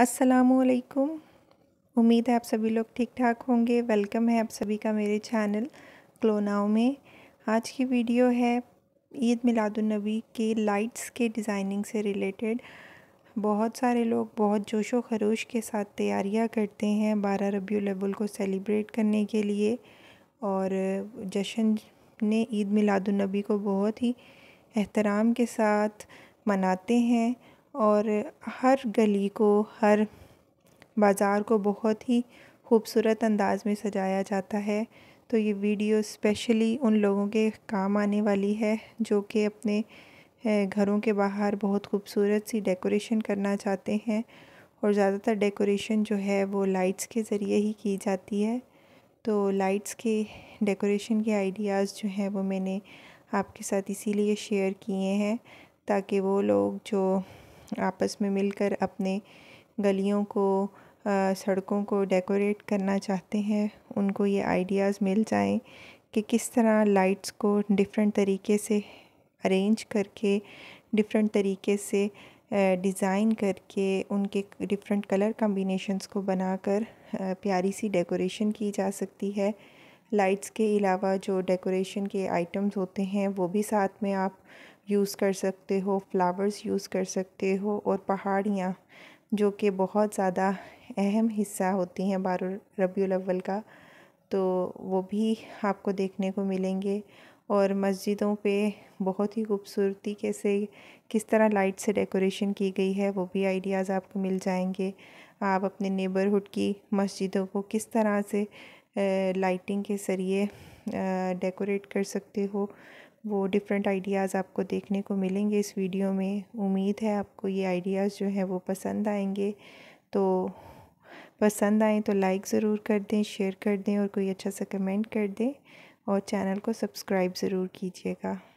असलकुम उम्मीद है आप सभी लोग ठीक ठाक होंगे वेलकम है आप सभी का मेरे चैनल क्लोनाओ में आज की वीडियो है ईद मिलादुलनबी के लाइट्स के डिज़ाइनिंग से रिलेटेड बहुत सारे लोग बहुत जोश व खरोश के साथ तैयारियां करते हैं बारह रबी अव्वल को सेलिब्रेट करने के लिए और जशन ने ईद मिलादुलनबी को बहुत ही एहतराम के साथ मनाते हैं और हर गली को हर बाज़ार को बहुत ही खूबसूरत अंदाज़ में सजाया जाता है तो ये वीडियो स्पेशली उन लोगों के काम आने वाली है जो कि अपने घरों के बाहर बहुत खूबसूरत सी डेकोरेशन करना चाहते हैं और ज़्यादातर डेकोरेशन जो है वो लाइट्स के ज़रिए ही की जाती है तो लाइट्स के डेकोरेशन के आइडियाज़ जो हैं वो मैंने आपके साथ इसीलिए शेयर किए हैं ताकि वो लोग जो आपस में मिलकर अपने गलियों को सड़कों को डेकोरेट करना चाहते हैं उनको ये आइडियाज़ मिल जाएं कि किस तरह लाइट्स को डिफरेंट तरीके से अरेंज करके डिफरेंट तरीके से डिज़ाइन करके उनके डिफरेंट कलर कम्बिनेशनस को बनाकर प्यारी सी डेकोरेशन की जा सकती है लाइट्स के अलावा जो डेकोरेशन के आइटम्स होते हैं वो भी साथ में आप यूज़ कर सकते हो फ्लावर्स यूज़ कर सकते हो और पहाड़ियाँ जो कि बहुत ज़्यादा अहम हिस्सा होती हैं बारो रबी अव्वल का तो वो भी आपको देखने को मिलेंगे और मस्जिदों पे बहुत ही खूबसूरती के से किस तरह लाइट से डेकोरेशन की गई है वो भी आइडियाज़ आपको मिल जाएंगे आप अपने नेबरहुड की मस्जिदों को किस तरह से लाइटिंग के ज़रिए डेकोरेट कर सकते हो वो डिफरेंट आइडियाज़ आपको देखने को मिलेंगे इस वीडियो में उम्मीद है आपको ये आइडियाज़ जो हैं वो पसंद आएंगे तो पसंद आए तो लाइक ज़रूर कर दें शेयर कर दें और कोई अच्छा सा कमेंट कर दें और चैनल को सब्सक्राइब ज़रूर कीजिएगा